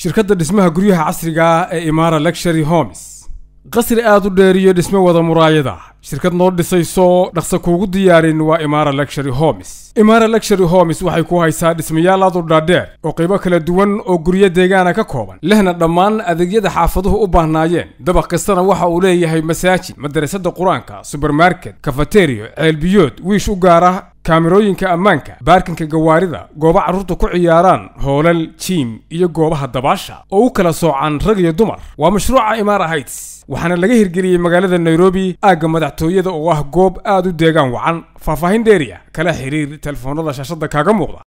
shirkadda dhismaha guryaha casrigaa ah ee imaara lectury homes qasri aad u dheeriyo iyo dhisme wada muraayada shirkad noo dhisayso dhaqsa kuugu diyaarin waa imara lectury homes imara lectury homes waxay ku haysaa dhismayaal aad u dhaadheer oo qaybo kala duwan oo guryo deegaana ka kooban lehna dhammaan adeegyada xaafaduhu u baahnaayeen dabaq kastana waxa uu leeyahay masaajid madarasada qur-aanka subermarket kafateriyo ceelbiyood wiish u gaar gaara kaamirooyinka ammaanka baarkinka gawaarida goobo carruurta ku ciyaaraan hoolal jiim iyo goobaha dabaasha oo u kala soocaan rag iyo dumar waa mashruuca imaara hayts waxaana laga hirgeliyey magaalada nairobi aagga madaxtooyada oo ah goob aad u deegaan wacan faahfaahin dheeriya kala xiriir telefoonada shaashadda kaaga muuqda